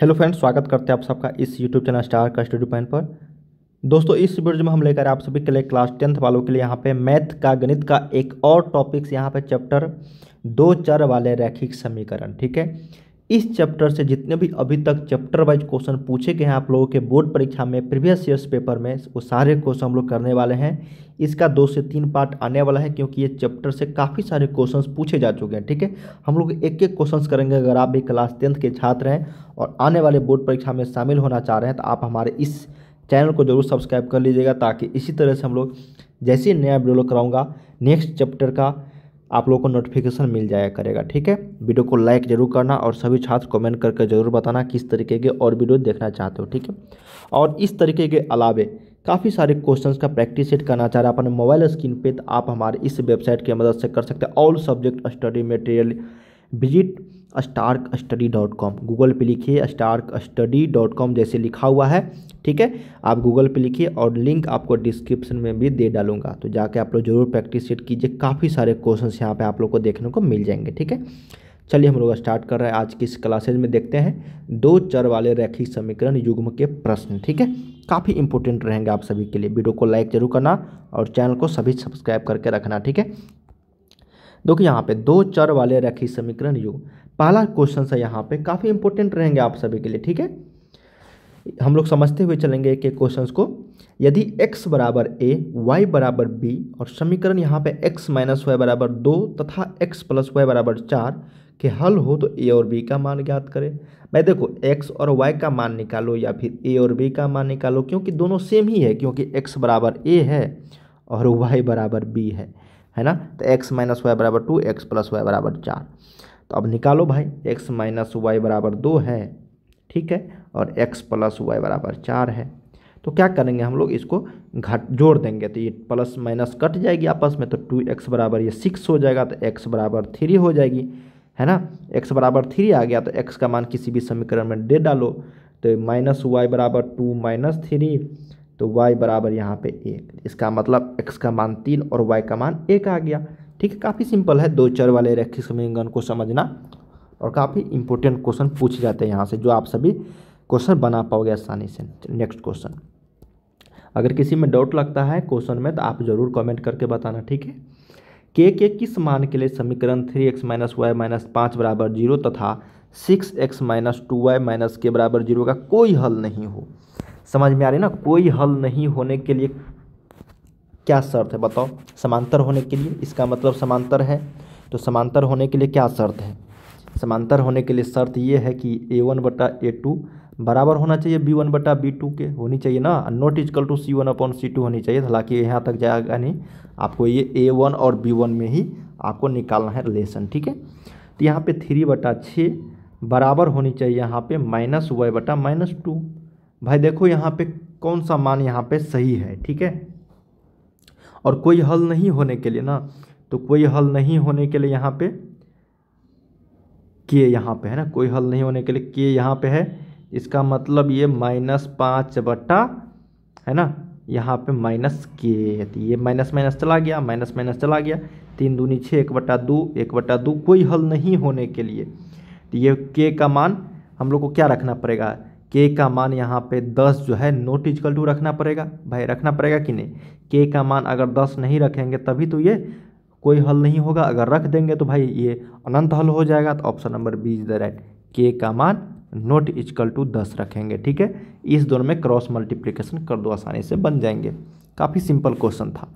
hello friends स्वागत करते हैं आप सबका इस यूट्यूब चैनल स्टार का स्टूडियो पॉइंट पर दोस्तों इस वीडियो में हम लेकर आप सभी के लिए क्लास टेंथ वालों के लिए यहाँ पे मैथ का गणित का एक और टॉपिक्स यहाँ पे चैप्टर दो चर वाले रैखिक समीकरण ठीक है इस चैप्टर से जितने भी अभी तक चैप्टर वाइज क्वेश्चन पूछे गए हैं आप लोगों के बोर्ड परीक्षा में प्रीवियस ईयर्स पेपर में वो सारे क्वेश्चन हम लोग करने वाले हैं इसका दो से तीन पार्ट आने वाला है क्योंकि ये चैप्टर से काफ़ी सारे क्वेश्चन पूछे जा चुके हैं ठीक है हम लोग एक एक क्वेश्चन करेंगे अगर आप भी क्लास टेंथ के छात्र हैं और आने वाले बोर्ड परीक्षा में शामिल होना चाह रहे हैं तो आप हमारे इस चैनल को जरूर सब्सक्राइब कर लीजिएगा ताकि इसी तरह से हम लोग जैसे नया वीडियो कराऊँगा नेक्स्ट चैप्टर का आप लोगों को नोटिफिकेशन मिल जाया करेगा ठीक है वीडियो को लाइक जरूर करना और सभी छात्र कमेंट करके जरूर बताना किस तरीके के और वीडियो देखना चाहते हो ठीक है और इस तरीके के अलावे काफ़ी सारे क्वेश्चंस का प्रैक्टिस सेट करना चाह रहे हैं अपने मोबाइल स्क्रीन पे तो आप हमारे इस वेबसाइट की मदद से कर सकते हैं all subject study material visit stark study dot com Google पे लिखिए स्टार्क स्टडी डॉट कॉम जैसे लिखा हुआ है ठीक है आप गूगल पे लिखिए और लिंक आपको डिस्क्रिप्शन में भी दे डालूंगा तो जाके आप लोग जरूर प्रैक्टिस सेट कीजिए काफ़ी सारे क्वेश्चन यहाँ पे आप लोग को देखने को मिल जाएंगे ठीक है चलिए हम लोग स्टार्ट कर रहे हैं आज की इस क्लासेज में देखते हैं दो चर वाले रैखिक समीकरण युग्म के प्रश्न ठीक है काफ़ी इंपॉर्टेंट रहेंगे आप सभी के लिए वीडियो को लाइक जरूर करना और चैनल को सभी सब्सक्राइब करके रखना ठीक है देखो यहाँ पे दो चर वाले रखी समीकरण यू पहला क्वेश्चन है यहाँ पे काफ़ी इंपॉर्टेंट रहेंगे आप सभी के लिए ठीक है हम लोग समझते हुए चलेंगे एक एक क्वेश्चन को यदि x बराबर ए वाई बराबर बी और समीकरण यहाँ पे x माइनस वाई बराबर दो तथा x प्लस वाई बराबर चार के हल हो तो ए और बी का मान ज्ञात करें भाई देखो x और y का मान निकालो या फिर a और b का मान निकालो क्योंकि दोनों सेम ही है क्योंकि x बराबर ए है और y बराबर बी है है ना तो एक्स माइनस वाई बराबर टू एक्स प्लस वाई बराबर चार तो अब निकालो भाई एक्स माइनस वाई बराबर दो है ठीक है और एक्स प्लस वाई बराबर चार है तो क्या करेंगे हम लोग इसको घट जोड़ देंगे तो ये प्लस माइनस कट जाएगी आपस में तो टू एक्स बराबर ये सिक्स हो जाएगा तो एक्स बराबर थ्री हो जाएगी है ना एक्स बराबर थ्री आ गया तो एक्स का मान किसी भी समीकरण में दे डालो तो माइनस वाई बराबर टू माइनस थ्री तो y बराबर यहाँ पे एक इसका मतलब x का मान तीन और y का मान एक आ गया ठीक है काफ़ी सिंपल है दो चर वाले रेखी समीकरण को समझना और काफ़ी इंपॉर्टेंट क्वेश्चन पूछे जाते हैं यहाँ से जो आप सभी क्वेश्चन बना पाओगे आसानी से नेक्स्ट क्वेश्चन अगर किसी में डाउट लगता है क्वेश्चन में तो आप ज़रूर कमेंट करके बताना ठीक है के के किस मान के लिए समीकरण three x minus y minus पाँच बराबर जीरो तथा six x minus two y minus के बराबर जीरो का कोई हल नहीं हो समझ में आ रही ना कोई हल नहीं होने के लिए क्या शर्त है बताओ समांतर होने के लिए इसका मतलब समांतर है तो समांतर होने के लिए क्या शर्त है समांतर होने के लिए शर्त ये है कि ए वन बटा ए टू बराबर होना चाहिए बी वन बटा बी टू के होनी चाहिए ना not equal to c one upon c two होनी चाहिए हालांकि यहाँ तक जाएगा नहीं आपको ये ए वन और बी वन में ही आपको निकालना है रिलेशन ठीक है तो यहाँ पे थ्री बटा छः बराबर होनी चाहिए यहाँ पे माइनस वाई बटा माइनस टू भाई देखो यहाँ पे कौन सा मान यहाँ पे सही है ठीक है और कोई हल नहीं होने के लिए ना तो कोई हल नहीं होने के लिए यहाँ पे के यहाँ पे है ना कोई हल नहीं होने के लिए के यहाँ पे है इसका मतलब ये माइनस पाँच बट्टा है ना यहाँ पे माइनस के तो ये माइनस माइनस चला गया माइनस माइनस चला गया तीन दूनी छः एक बटा दो एक बटा दो कोई हल नहीं होने के लिए तो ये के का मान हम लोग को क्या रखना पड़ेगा के का मान यहाँ पे दस जो है नोट इजकल टू रखना पड़ेगा भाई रखना पड़ेगा कि नहीं के का मान अगर दस नहीं रखेंगे तभी तो ये कोई हल नहीं होगा अगर रख देंगे तो भाई ये अनंत हल हो जाएगा तो option number b is the right के का मान नोट इजकल टू दस रखेंगे ठीक है इस दोनों में क्रॉस मल्टीप्लीकेशन कर दो आसानी से बन जाएंगे काफ़ी सिंपल क्वेश्चन था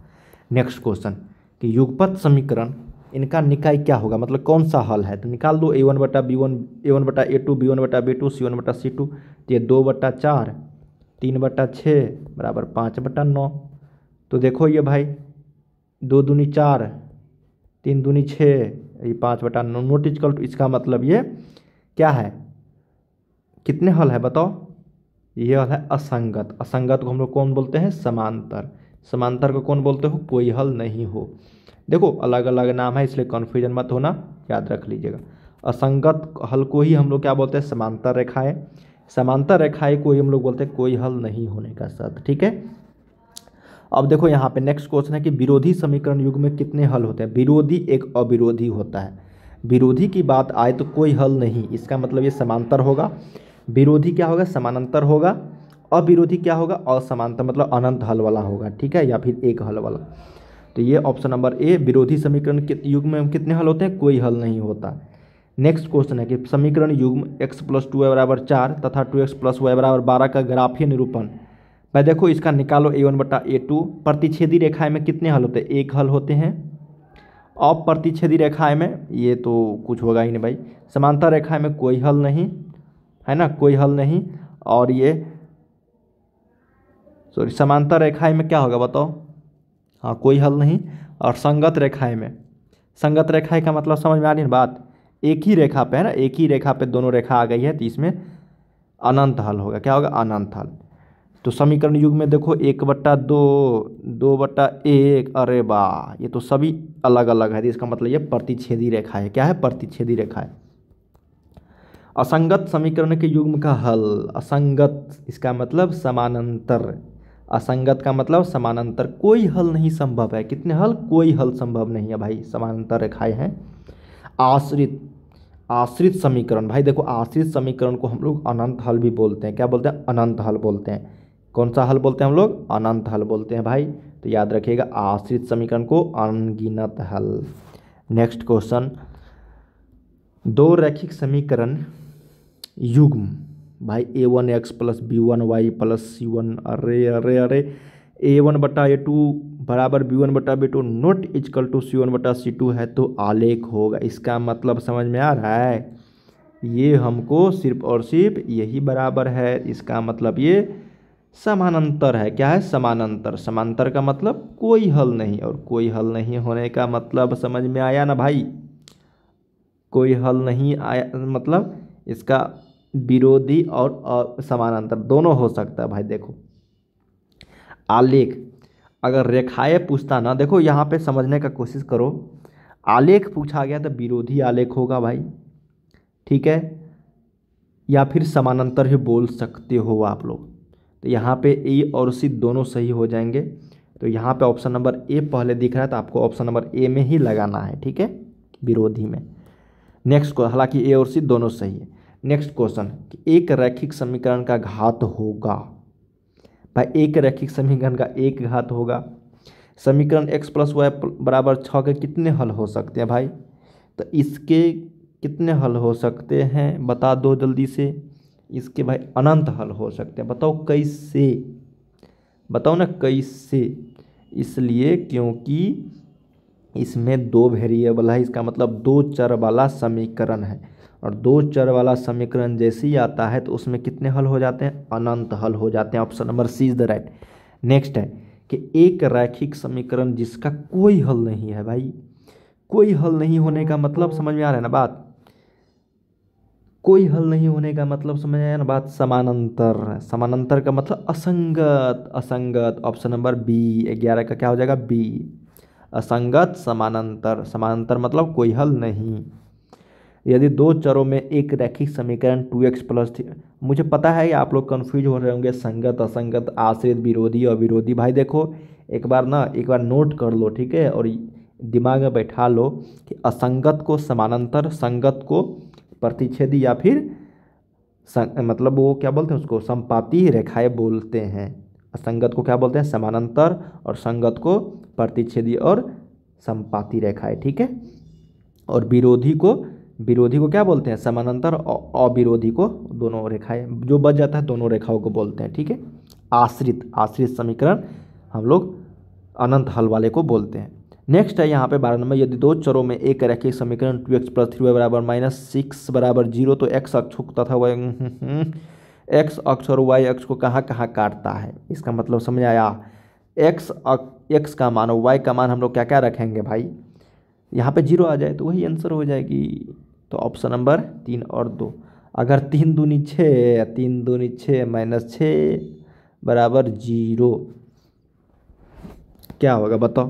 नेक्स्ट क्वेश्चन कि युगपथ समीकरण इनका निकाय क्या होगा मतलब कौन सा हल है तो निकाल दो ए वन बटा बी वन ए वन बटा ए टू बी वन बटा बी टू सी वन बटा सी टू तो ये दो बटा चार तीन बटा छः बराबर पाँच बटा नौ तो देखो ये भाई दो दूनी चार तीन दूनी छः ये पाँच बटा नौ नोट इजकल टू इसका मतलब ये क्या है कितने हल है बताओ ये हल है असंगत असंगत को हम लोग कौन बोलते हैं समांतर समांतर को कौन बोलते हो कोई हल नहीं हो देखो अलग अलग नाम है इसलिए कन्फ्यूजन मत होना याद रख लीजिएगा असंगत हल को ही हम लोग क्या बोलते हैं समांतर रेखाएं समांतर रेखाएं को ही हम लोग बोलते हैं कोई हल नहीं होने का शर्त ठीक है अब देखो यहाँ पे नेक्स्ट क्वेश्चन है कि विरोधी समीकरण युग में कितने हल होते हैं विरोधी एक अविरोधी होता है विरोधी की बात आए तो कोई हल नहीं इसका मतलब ये समांतर होगा विरोधी क्या होगा समानांतर होगा अविरोधी क्या होगा असमानता मतलब अनंत हल वाला होगा ठीक है या फिर एक हल वाला तो ये ऑप्शन नंबर ए विरोधी समीकरण के युग में कितने हल होते हैं कोई हल नहीं होता नेक्स्ट क्वेश्चन है कि समीकरण युग में एक्स प्लस टू वाई बराबर चार तथा टू एक्स प्लस वाई बराबर बारह का ग्राफीय निरूपण भाई देखो इसका निकालो ए वन बटा ए टू प्रतिच्छेदी रेखाएँ में कितने हल होते हैं एक हल होते हैं अप्रतिच्छेदी रेखाएँ में ये तो कुछ होगा ही नहीं भाई समानता रेखाएँ में कोई हल नहीं है ना कोई हल नहीं और ये तो समांतर रेखाएं में क्या होगा बताओ हाँ कोई हल नहीं और संगत रेखाएं में संगत रेखाएं का मतलब समझ में आ रही है बात एक ही रेखा पे है ना एक ही रेखा पे दोनों रेखा आ गई है तो इसमें अनंत हल होगा क्या होगा अनंत हल तो समीकरण युग में देखो एक बट्टा दो दो बट्टा एक अरे बा ये तो सभी अलग अलग है तो इसका मतलब ये प्रतिच्छेदी रेखा है क्या है प्रतिच्छेदी रेखा है असंगत समीकरण के युग्म का हल असंगत इसका मतलब समानांतर असंगत का मतलब समानांतर कोई हल नहीं संभव है कितने हल कोई हल संभव नहीं है भाई समानांतर रेखाएं हैं आश्रित आश्रित समीकरण भाई देखो आश्रित समीकरण को हम लोग अनंत हल भी बोलते हैं क्या बोलते हैं अनंत हल बोलते हैं कौन सा हल बोलते हैं हम लोग अनंत हल बोलते हैं भाई तो याद रखिएगा आश्रित समीकरण को अनगिनत हल नेक्स्ट क्वेश्चन दो रैखिक समीकरण युग्म भाई a one x plus b one y plus c one अरे अरे अरे ए वन बटा ए टू बराबर बी वन बटा b two not equal to c one बटा सी टू है तो आलेख होगा इसका मतलब समझ में आ रहा है ये हमको सिर्फ और सिर्फ यही बराबर है इसका मतलब ये समानांतर है क्या है समानांतर समांतर का मतलब कोई हल नहीं और कोई हल नहीं होने का मतलब समझ में आया ना भाई कोई हल नहीं आया मतलब इसका विरोधी और, समानांतर दोनों हो सकता है भाई देखो आलेख अगर रेखाएं पूछता ना देखो यहाँ पे समझने का कोशिश करो आलेख पूछा गया तो विरोधी आलेख होगा भाई ठीक है या फिर समानांतर ही बोल सकते हो आप लोग तो यहाँ पे ए और सी दोनों सही हो जाएंगे तो यहाँ पे ऑप्शन नंबर ए पहले दिख रहा है तो आपको ऑप्शन नंबर ए में ही लगाना है ठीक है विरोधी में नेक्स्ट को हालांकि ए और सी दोनों सही है नेक्स्ट क्वेश्चन कि एक रैखिक समीकरण का घात होगा भाई एक रैखिक समीकरण का एक घात होगा समीकरण एक्स प्लस वाई बराबर छः के कितने हल हो सकते हैं भाई तो इसके कितने हल हो सकते हैं बता दो जल्दी से इसके भाई अनंत हल हो सकते हैं बताओ कैसे बताओ ना कैसे इसलिए क्योंकि इसमें दो वेरिएबल है इसका मतलब दो चर वाला समीकरण है और दो चर वाला समीकरण जैसे ही आता है तो उसमें कितने हल हो जाते हैं अनंत हल हो जाते हैं option number c is the right next है कि एक रैखिक समीकरण जिसका कोई हल नहीं है भाई कोई हल नहीं होने का मतलब समझ में आ रहा है ना बात कोई हल नहीं होने का मतलब समझ आया ना बात समानांतर समानांतर का मतलब असंगत असंगत ऑप्शन नंबर बी ग्यारह का क्या हो जाएगा बी असंगत समानांतर समानांतर मतलब कोई हल नहीं यदि दो चरों में एक रैखिक समीकरण टू एक्स प्लस थी मुझे पता है आप लोग कन्फ्यूज हो रहे होंगे संगत असंगत आश्रित विरोधी और विरोधी भाई देखो एक बार ना एक बार नोट कर लो ठीक है और दिमाग में बैठा लो कि असंगत को समानांतर संगत को प्रतिच्छेदी या फिर सं, मतलब वो क्या बोलते हैं उसको संपाती रेखाएं बोलते हैं असंगत को क्या बोलते हैं समानांतर और संगत को प्रतिच्छेदी और संपाती रेखाएं ठीक है और विरोधी को विरोधी को क्या बोलते हैं समानांतर और अविरोधी को दोनों रेखाएं जो बच जाता है दोनों रेखाओं को बोलते हैं ठीक है आश्रित आश्रित समीकरण हम लोग अनंत हल वाले को बोलते हैं नेक्स्ट है यहाँ पे बारह नंबर यदि दो चरों में एक रेखीय समीकरण two x plus three y बराबर माइनस सिक्स बराबर जीरो तो एक्स अक्ष तथा वाई एक्स हम्म, हम्म, हम्म, अक्ष और वाई अक्ष को कहाँ कहाँ काटता है इसका मतलब समझ आया एक्स एक्स का मान और वाई का मान हम लोग क्या क्या रखेंगे भाई यहाँ पे जीरो आ जाए तो वही आंसर हो जाएगी तो ऑप्शन नंबर तीन और दो अगर तीन दूनी छः तीन दूनी छः माइनस छः बराबर जीरो क्या होगा बताओ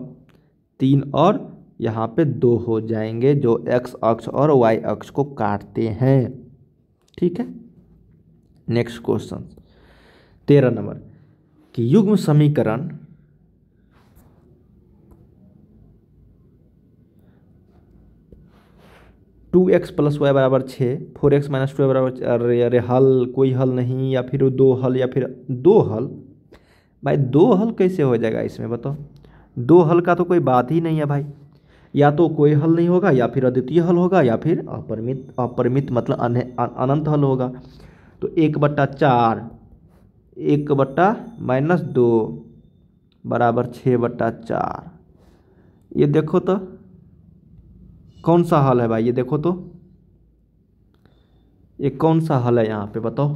तीन और यहाँ पे दो हो जाएंगे जो एक्स अक्ष और वाई अक्ष को काटते हैं ठीक है नेक्स्ट क्वेश्चन तेरह नंबर कि युग्म समीकरण टू एक्स प्लस वाई बराबर छः four x minus two y बराबर अरे अरे हल कोई हल नहीं या फिर दो हल या फिर दो हल भाई दो हल कैसे हो जाएगा इसमें बताओ दो हल का तो कोई बात ही नहीं है भाई या तो कोई हल नहीं होगा या फिर अद्वितीय हल होगा या फिर अपरिमित अपरिमित मतलब अनंत हल होगा तो एक बट्टा चार एक बट्टा माइनस दो बराबर छः बट्टा चार ये देखो तो कौन सा हल है भाई ये देखो तो ये कौन सा हल है यहाँ पे बताओ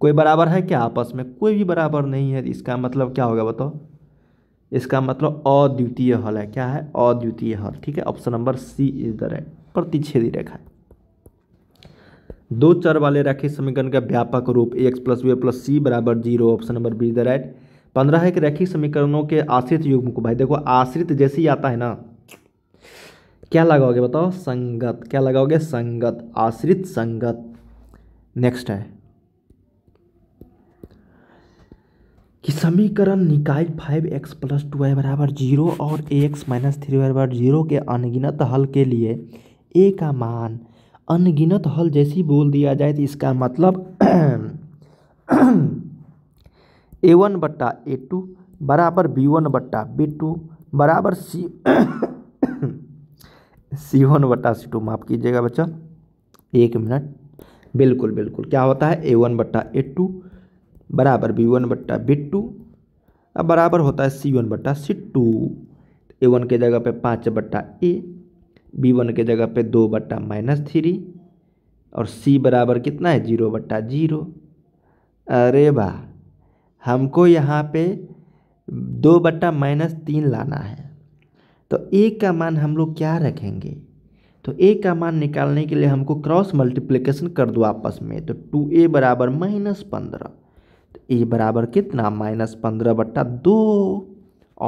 कोई बराबर है क्या आपस में कोई भी बराबर नहीं है इसका मतलब क्या होगा बताओ इसका मतलब अद्वितीय हल है क्या है अद्वितीय हल ठीक है option number c is the right प्रतिच्छेदी रेखा है दो चर वाले रैखिक समीकरण का व्यापक रूप a x plus b plus c बराबर zero option number b is the right पंद्रह है कि रैखिक समीकरणों के आश्रित युग्म को भाई देखो आश्रित जैसे ही आता है ना क्या लगाओगे बताओ संगत क्या लगाओगे संगत आश्रित संगत नेक्स्ट है कि समीकरण निकाय five x plus two y बराबर जीरो और a x minus three y बराबर जीरो के अनगिनत हल के लिए ए का मान अनगिनत हल जैसी बोल दिया जाए तो इसका मतलब ए वन बट्टा ए टू बराबर बी वन बट्टा बी टू बराबर सी सी वन बट्टा सी टू माफ़ कीजिएगा बच्चा एक मिनट बिल्कुल बिल्कुल क्या होता है ए वन बट्टा ए टू बराबर बी वन बट्टा बी टू अब बराबर होता है सी वन बट्टा सी टू ए वन के जगह पे पाँच बट्टा ए बी वन के जगह पे दो बट्टा माइनस थ्री और सी बराबर कितना है जीरो बट्टा जीरो अरे वाह हमको यहाँ पे दो बट्टा माइनस तीन लाना है तो ए का मान हम लोग क्या रखेंगे तो ए का मान निकालने के लिए हमको क्रॉस मल्टीप्लिकेशन कर दो आपस में तो टू ए बराबर माइनस पंद्रह तो ए बराबर कितना माइनस पंद्रह बट्टा दो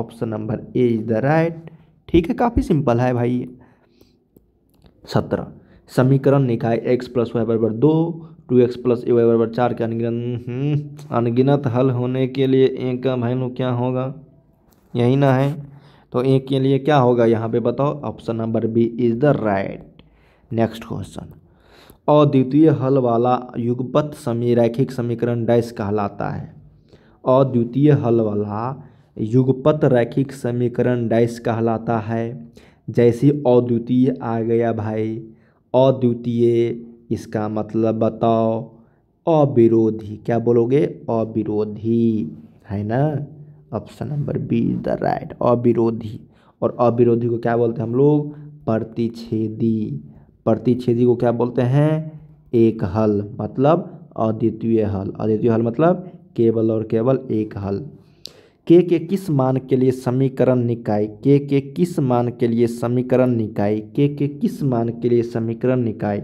option number a is the right ठीक है काफ़ी सिंपल है भाई सत्रह समीकरण निकाय एक्स प्लस वाई बराबर दो two x plus a y बराबर चार के अनगिनत हम्म, अनगिनत हल होने के लिए ए का भाई क्या होगा यही ना है तो ए के लिए क्या होगा यहाँ पे बताओ option number b is the right next question अद्वितीय हल वाला युगपथ रैखिक समीकरण डैश कहलाता है अद्वितीय हल वाला युगपथ रैखिक समीकरण डैश कहलाता है जैसे अद्वितीय आ गया भाई अद्वितीय इसका मतलब बताओ अविरोधी क्या बोलोगे अविरोधी है ना option number b is the right अविरोधी और अविरोधी को क्या बोलते हैं हम लोग प्रतिच्छेदी प्रतिच्छेदी को क्या बोलते हैं एक हल मतलब अद्वितीय हल अद्वितीय हल मतलब केवल और केवल एक हल के के किस मान के लिए समीकरण निकाय के के किस मान के लिए समीकरण निकाय के के किस मान के लिए समीकरण निकाय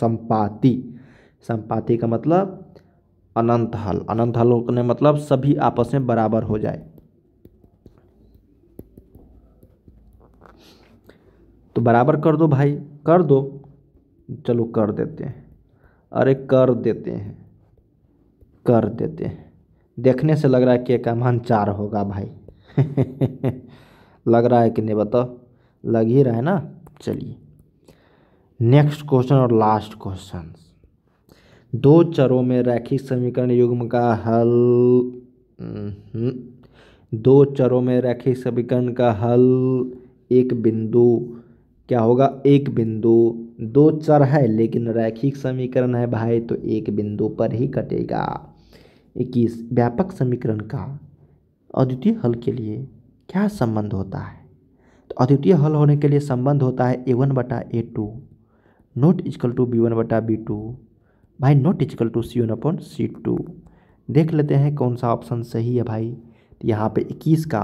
संपाति संपाति का मतलब अनंत हल अनंत हल होने मतलब सभी आपस में बराबर हो जाए तो बराबर कर दो भाई कर दो चलो कर देते हैं अरे कर देते हैं कर देते हैं देखने से लग रहा है कि एक मान चार होगा भाई लग रहा है कि नहीं बताओ लग ही रहा है ना चलिए नेक्स्ट क्वेश्चन और लास्ट क्वेश्चन दो चरों में रैखिक समीकरण युग्म का हल दो चरों में रैखिक समीकरण का हल एक बिंदु क्या होगा एक बिंदु दो चर है लेकिन रैखिक समीकरण है भाई तो एक बिंदु पर ही कटेगा इक्कीस व्यापक समीकरण का अद्वितीय हल के लिए क्या संबंध होता है तो अद्वितीय हल होने के लिए संबंध होता है ए वन बटा a two not equal to b one बटा बी टू भाई not equal to c one upon c two देख लेते हैं कौन सा ऑप्शन सही है भाई तो यहाँ पे इक्कीस का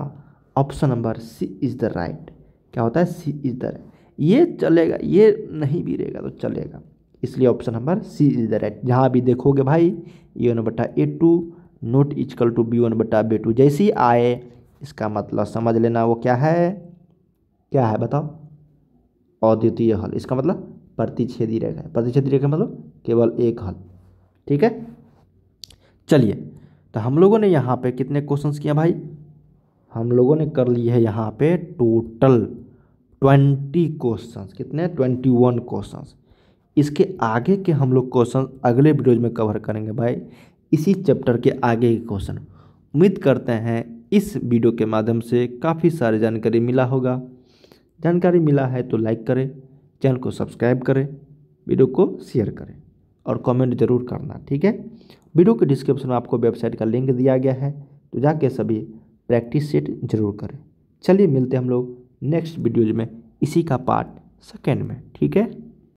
option number c is the right क्या होता है सी इज़ द राइट ये चलेगा ये नहीं भी रहेगा तो चलेगा इसलिए option number c is the right जहाँ भी देखोगे भाई ए वन बटा a two not equal to b one बटा बे टू जैसे ही आए इसका मतलब समझ लेना वो क्या है क्या है बताओ अद्वितीय हल इसका मतलब प्रतिच्छेदी रेखा प्रतिच्छेदी रेखा मतलब केवल एक हल ठीक है चलिए तो हम लोगों ने यहाँ पे कितने क्वेश्चंस किया भाई हम लोगों ने कर लिए है यहाँ पे टोटल ट्वेंटी क्वेश्चंस कितने ट्वेंटी वन क्वेश्चंस इसके आगे के हम लोग क्वेश्चन अगले वीडियोज में कवर करेंगे भाई इसी चैप्टर के आगे के क्वेश्चन उम्मीद करते हैं इस वीडियो के माध्यम से काफ़ी सारी जानकारी मिला होगा जानकारी मिला है तो लाइक करें चैनल को सब्सक्राइब करें वीडियो को शेयर करें और कमेंट जरूर करना ठीक है वीडियो के डिस्क्रिप्शन में आपको वेबसाइट का लिंक दिया गया है तो जाके सभी प्रैक्टिस सेट जरूर करें चलिए मिलते हैं हम लोग नेक्स्ट वीडियोज में इसी का पार्ट सेकेंड में ठीक है